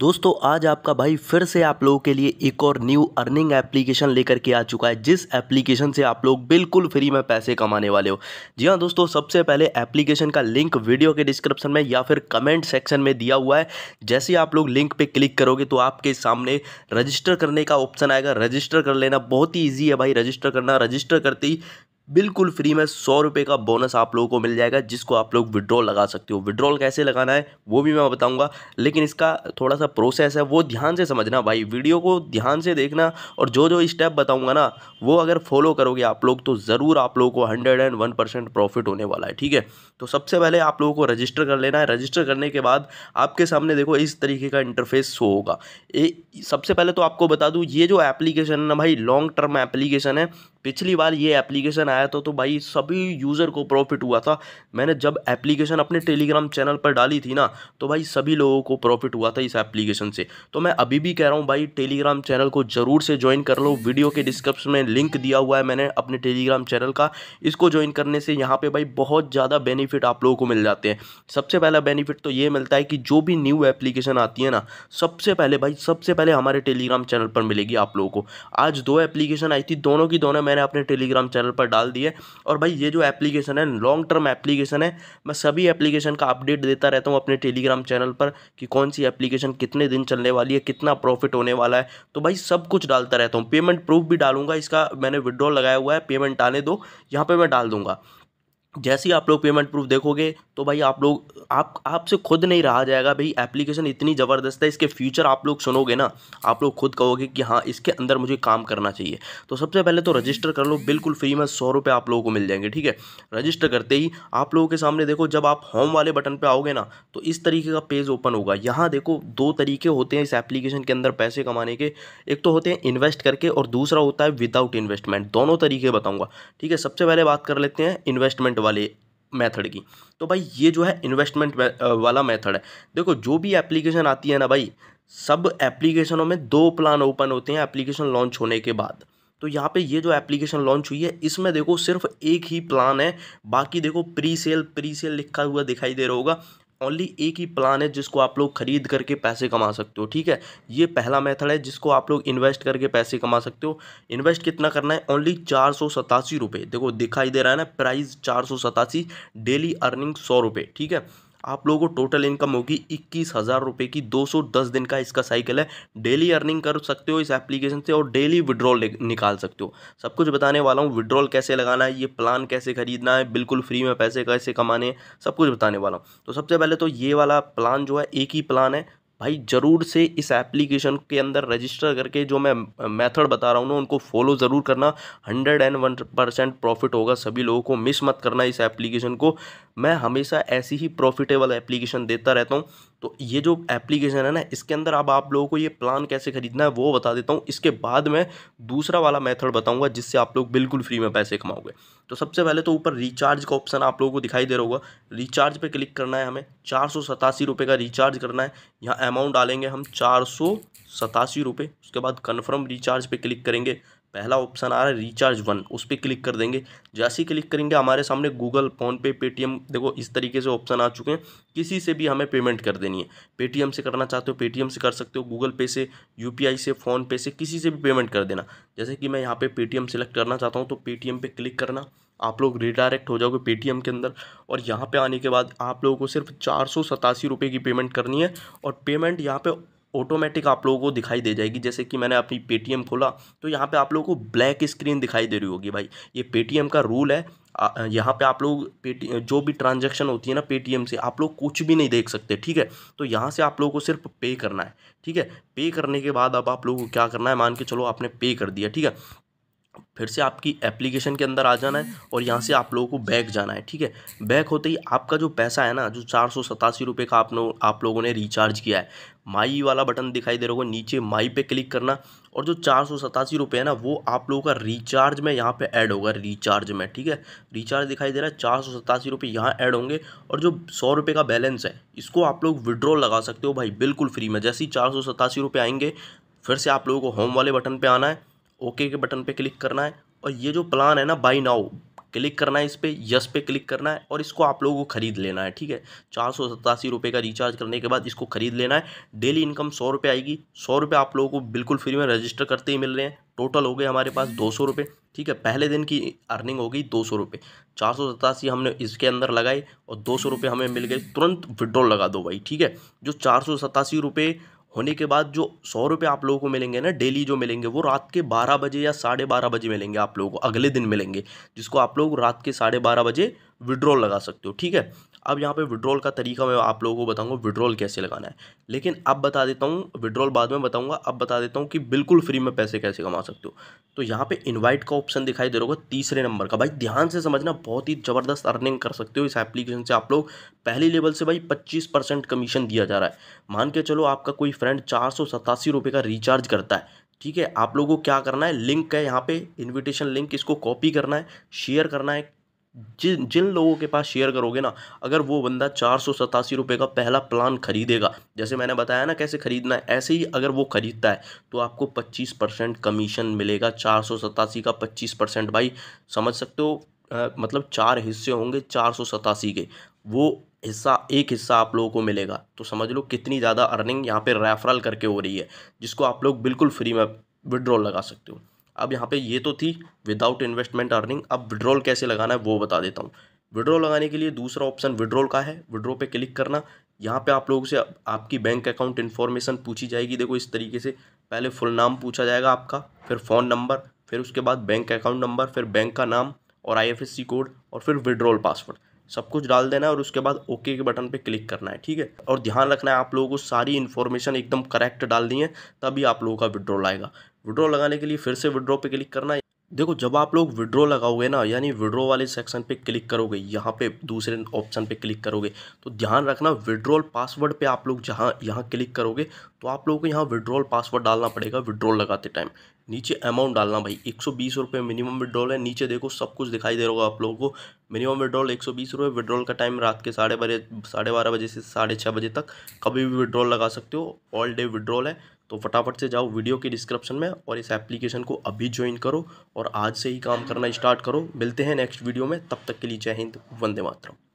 दोस्तों आज आपका भाई फिर से आप लोगों के लिए एक और न्यू अर्निंग एप्लीकेशन लेकर के आ चुका है जिस एप्लीकेशन से आप लोग बिल्कुल फ्री में पैसे कमाने वाले हो जी हाँ दोस्तों सबसे पहले एप्लीकेशन का लिंक वीडियो के डिस्क्रिप्शन में या फिर कमेंट सेक्शन में दिया हुआ है जैसे आप लोग लिंक पर क्लिक करोगे तो आपके सामने रजिस्टर करने का ऑप्शन आएगा रजिस्टर कर लेना बहुत ही ईजी है भाई रजिस्टर करना रजिस्टर करते ही बिल्कुल फ्री में सौ रुपये का बोनस आप लोगों को मिल जाएगा जिसको आप लोग विड्रॉल लगा सकते हो विड्रॉल कैसे लगाना है वो भी मैं बताऊंगा लेकिन इसका थोड़ा सा प्रोसेस है वो ध्यान से समझना भाई वीडियो को ध्यान से देखना और जो जो स्टेप बताऊंगा ना वो अगर फॉलो करोगे आप लोग तो ज़रूर आप लोगों को hundred and one percent profit होने वाला है ठीक है तो सबसे पहले आप लोगों को रजिस्टर कर लेना है रजिस्टर करने के बाद आपके सामने देखो इस तरीके का इंटरफेस शो होगा सबसे पहले तो आपको बता दूँ ये जो एप्लीकेशन है ना भाई लॉन्ग टर्म एप्लीकेशन है पिछली बार ये एप्लीकेशन आया था तो भाई सभी यूज़र को प्रॉफिट हुआ था मैंने जब एप्लीकेशन अपने टेलीग्राम चैनल पर डाली थी ना तो भाई सभी लोगों को प्रॉफिट हुआ था इस एप्लीकेशन से तो मैं अभी भी कह रहा हूँ भाई टेलीग्राम चैनल को ज़रूर से ज्वाइन कर लो वीडियो के डिस्क्रिप्शन में लिंक दिया हुआ है मैंने अपने टेलीग्राम चैनल का इसको ज्वाइन करने से यहाँ पर भाई बहुत ज़्यादा बेनिफिट आप लोगों को मिल जाते हैं सबसे पहला बेनिफिट तो ये मिलता है कि जो भी न्यू एप्लीकेशन आती है ना सबसे पहले भाई सबसे पहले हमारे टेलीग्राम चैनल पर मिलेगी आप लोगों को आज दो एप्लीकेशन आई थी दोनों की दोनों मैंने मैंने अपने टेलीग्राम चैनल पर डाल दिए और भाई ये जो एप्लीकेशन है लॉन्ग टर्म एप्लीकेशन है मैं सभी एप्लीकेशन का अपडेट देता रहता हूँ अपने टेलीग्राम चैनल पर कि कौन सी एप्लीकेशन कितने दिन चलने वाली है कितना प्रॉफिट होने वाला है तो भाई सब कुछ डालता रहता हूँ पेमेंट प्रूफ भी डालूंगा इसका मैंने विड्रॉ लगाया हुआ है पेमेंट आने दो यहाँ पर मैं डाल दूँगा जैसे ही आप लोग पेमेंट प्रूफ देखोगे तो भाई आप लोग आप आपसे खुद नहीं रहा जाएगा भाई एप्लीकेशन इतनी ज़बरदस्त है इसके फ्यूचर आप लोग सुनोगे ना आप लोग खुद कहोगे कि हाँ इसके अंदर मुझे काम करना चाहिए तो सबसे पहले तो रजिस्टर कर लो बिल्कुल फ्री में सौ रुपये आप लोगों को मिल जाएंगे ठीक है रजिस्टर करते ही आप लोगों के सामने देखो जब आप होम वाले बटन पर आओगे ना तो इस तरीके का पेज ओपन होगा यहाँ देखो दो तरीके होते हैं इस एप्लीकेशन के अंदर पैसे कमाने के एक तो होते हैं इन्वेस्ट करके और दूसरा होता है विदाउट इन्वेस्टमेंट दोनों तरीके बताऊँगा ठीक है सबसे पहले बात कर लेते हैं इन्वेस्टमेंट वाले मेथड की तो भाई ये जो है इन्वेस्टमेंट वाला मेथड है देखो जो भी एप्लीकेशन आती है ना भाई सब एप्लीकेशनों में दो प्लान ओपन होते हैं एप्लीकेशन लॉन्च होने के बाद तो यहाँ पे ये जो एप्लीकेशन लॉन्च हुई है इसमें देखो सिर्फ एक ही प्लान है बाकी देखो प्री सेल प्री सेल लिखा हुआ दिखाई दे रहा होगा ओनली एक ही प्लान है जिसको आप लोग खरीद करके पैसे कमा सकते हो ठीक है ये पहला मेथड है जिसको आप लोग इन्वेस्ट करके पैसे कमा सकते हो इन्वेस्ट कितना करना है ओनली चार सौ सतासी रुपये देखो दिखाई दे रहा है ना प्राइस चार सौ सतासी डेली अर्निंग सौ रुपये ठीक है आप लोगों को टोटल इनकम होगी इक्कीस हज़ार रुपये की दो सौ दस दिन का इसका साइकिल है डेली अर्निंग कर सकते हो इस एप्लीकेशन से और डेली विड्रॉल निकाल सकते हो सब कुछ बताने वाला हूँ विड्रॉल कैसे लगाना है ये प्लान कैसे खरीदना है बिल्कुल फ्री में पैसे कैसे कमाने हैं सब कुछ बताने वाला हूँ तो सबसे पहले तो ये वाला प्लान जो है एक ही प्लान है भाई ज़रूर से इस एप्लीकेशन के अंदर रजिस्टर करके जो मैं मेथड बता रहा हूँ ना उनको फॉलो ज़रूर करना hundred and one percent profit होगा सभी लोगों को मिस मत करना इस एप्लीकेशन को मैं हमेशा ऐसी ही प्रॉफिटेबल एप्लीकेशन देता रहता हूँ तो ये जो एप्लीकेशन है ना इसके अंदर अब आप लोगों को ये प्लान कैसे खरीदना है वो बता देता हूँ इसके बाद मैं दूसरा वाला मेथड बताऊँगा जिससे आप लोग बिल्कुल फ्री में पैसे कमाओगे तो सबसे पहले तो ऊपर रिचार्ज का ऑप्शन आप लोगों को दिखाई दे रहा होगा रिचार्ज पर क्लिक करना है हमें चार सौ का रिचार्ज करना है यहाँ अमाउंट डालेंगे हम चार सौ सतासी रुपये उसके बाद कन्फर्म रिचार्ज पर क्लिक करेंगे पहला ऑप्शन आ रहा है रिचार्ज वन उस पर क्लिक कर देंगे जैसे ही क्लिक करेंगे हमारे सामने गूगल फ़ोनपे पेटीएम देखो इस तरीके से ऑप्शन आ चुके हैं किसी से भी हमें पेमेंट कर देनी है पेटीएम से करना चाहते हो पेटीएम से कर सकते हो गूगल पे से यूपीआई से फ़ोनपे से किसी से भी पेमेंट कर देना जैसे कि मैं यहाँ पे पेटीएम सेलेक्ट करना चाहता हूँ तो पेटीएम पर क्लिक करना आप लोग रिडायरेक्ट हो जाओगे पेटीएम के अंदर और यहाँ पे आने के बाद आप लोगों को सिर्फ चार सौ सतासी रुपये की पेमेंट करनी है और पेमेंट यहाँ पे ऑटोमेटिक आप लोगों को दिखाई दे जाएगी जैसे कि मैंने अपनी पेटीएम खोला तो यहाँ पे आप लोगों को ब्लैक स्क्रीन दिखाई दे रही होगी भाई ये पेटीएम का रूल है यहाँ पे आप लोग पेटी जो भी ट्रांजैक्शन होती है ना पेटीएम से आप लोग कुछ भी नहीं देख सकते ठीक है तो यहाँ से आप लोगों को सिर्फ पे करना है ठीक है पे करने के बाद अब आप लोगों को क्या करना है मान के चलो आपने पे कर दिया ठीक है फिर से आपकी एप्लीकेशन के अंदर आ जाना है और यहाँ से आप लोगों को बैक जाना है ठीक है बैक होते ही आपका जो पैसा है ना जो चार सौ सतासी रुपये का आप लोग आप लोगों ने रिचार्ज किया है माई वाला बटन दिखाई दे रहा होगा नीचे माई पे क्लिक करना और जो चार सौ सतासी रुपये है ना वो आप लोगों का रिचार्ज में यहाँ पे ऐड होगा रिचार्ज में ठीक है रिचार्ज दिखाई दे रहा है चार सौ सतासी रुपये यहाँ ऐड होंगे और जो सौ रुपये का बैलेंस है इसको आप लोग विड्रॉ लगा सकते हो भाई बिल्कुल फ्री में जैसे ही चार सौ सतासी रुपये आएंगे फिर से आप लोगों को होम वाले बटन पर आना है ओके के बटन पे क्लिक करना है और ये जो प्लान है ना बाई नाउ क्लिक करना है इस पर यस पे क्लिक करना है और इसको आप लोगों को खरीद लेना है ठीक है चार सौ सतासी रुपये का रिचार्ज करने के बाद इसको खरीद लेना है डेली इनकम सौ रुपये आएगी सौ रुपये आप लोगों को बिल्कुल फ्री में रजिस्टर करते ही मिल रहे हैं टोटल हो गए हमारे पास दो सौ रुपये ठीक है पहले दिन की अर्निंग हो गई दो सौ रुपये चार सौ सतासी हमने इसके अंदर लगाए और दो सौ रुपये हमें मिल गए तुरंत विड्रॉल लगा दो भाई ठीक है जो चार सौ सतासी रुपये होने के बाद जो सौ रुपये आप लोगों को मिलेंगे ना डेली जो मिलेंगे वो रात के बारह बजे या साढ़े बारह बजे मिलेंगे आप लोगों को अगले दिन मिलेंगे जिसको आप लोग रात के साढ़े बारह बजे विड्रॉल लगा सकते हो ठीक है अब यहाँ पे विड्रॉल का तरीका मैं आप लोगों को बताऊँगा विड्रॉल कैसे लगाना है लेकिन अब बता देता हूँ विड्रॉल बाद में बताऊँगा अब बता देता हूँ कि बिल्कुल फ्री में पैसे कैसे कमा सकते हो तो यहाँ पे इनवाइट का ऑप्शन दिखाई दे रहा होगा तीसरे नंबर का भाई ध्यान से समझना बहुत ही ज़बरदस्त अर्निंग कर सकते हो इस एप्लीकेशन से आप लोग पहली लेवल से भाई पच्चीस परसेंट कमीशन दिया जा रहा है मान के चलो आपका कोई फ्रेंड चार सौ सतासी रुपये का रिचार्ज करता है ठीक है आप लोगों को क्या करना है लिंक है यहाँ पे इनविटेशन लिंक इसको कॉपी करना है शेयर करना है जिन जिन लोगों के पास शेयर करोगे ना अगर वो बंदा चार सौ सतासी रुपये का पहला प्लान खरीदेगा जैसे मैंने बताया ना कैसे खरीदना है ऐसे ही अगर वो ख़रीदता है तो आपको पच्चीस परसेंट कमीशन मिलेगा चार सौ सतासी का पच्चीस परसेंट भाई समझ सकते हो आ, मतलब चार हिस्से होंगे चार सौ सतासी के वो हिस्सा एक हिस्सा आप लोगों को मिलेगा तो समझ लो कितनी ज़्यादा अर्निंग यहाँ पर रेफरल करके हो रही है जिसको आप लोग बिल्कुल फ्री में विड्रॉल लगा सकते हो अब यहाँ पे ये तो थी विदाउट इन्वेस्टमेंट अर्निंग अब विड्रॉल कैसे लगाना है वो बता देता हूँ विड्रॉल लगाने के लिए दूसरा ऑप्शन विड्रॉल का है विड्रॉ पे क्लिक करना यहाँ पे आप लोगों से आपकी बैंक अकाउंट इन्फॉर्मेशन पूछी जाएगी देखो इस तरीके से पहले फुल नाम पूछा जाएगा आपका फिर फ़ोन नंबर फिर उसके बाद बैंक अकाउंट नंबर फिर बैंक का नाम और आई कोड और फिर विड्रॉल पासवर्ड सब कुछ डाल देना है और उसके बाद ओके के बटन पे क्लिक करना है ठीक है और ध्यान रखना है आप लोगों को सारी इन्फॉर्मेशन एकदम करेक्ट डाल दी है तभी आप लोगों का विड्रॉल आएगा विड्रॉ लगाने के लिए फिर से विड्रॉ पे क्लिक करना है देखो जब आप लोग विड्रॉ लगाओगे ना यानी विड्रॉ वाले सेक्शन पे क्लिक करोगे यहाँ पे दूसरे ऑप्शन पे क्लिक करोगे तो ध्यान रखना विड्रॉल पासवर्ड पे आप लोग जहाँ यहाँ क्लिक करोगे तो आप लोगों को यहाँ विड्रॉल पासवर्ड डालना पड़ेगा विड्रॉल लगाते टाइम नीचे अमाउंट डालना भाई एक सौ बीस रुपये मिनिमम विड्रॉल है नीचे देखो सब कुछ दिखाई दे रहा होगा आप लोगों को मिनिमम विड्रॉल एक सौ बीस रुपये विड्रॉल का टाइम रात के साढ़े बजे साढ़े बारह बजे से साढ़े बजे तक कभी भी विड्रॉल लगा सकते हो ऑल डे विड्रॉल है तो फटाफट से जाओ वीडियो के डिस्क्रिप्शन में और इस एप्लीकेशन को अभी ज्वाइन करो और आज से ही काम करना स्टार्ट करो मिलते हैं नेक्स्ट वीडियो में तब तक के लिए जय हिंद वंदे मातरम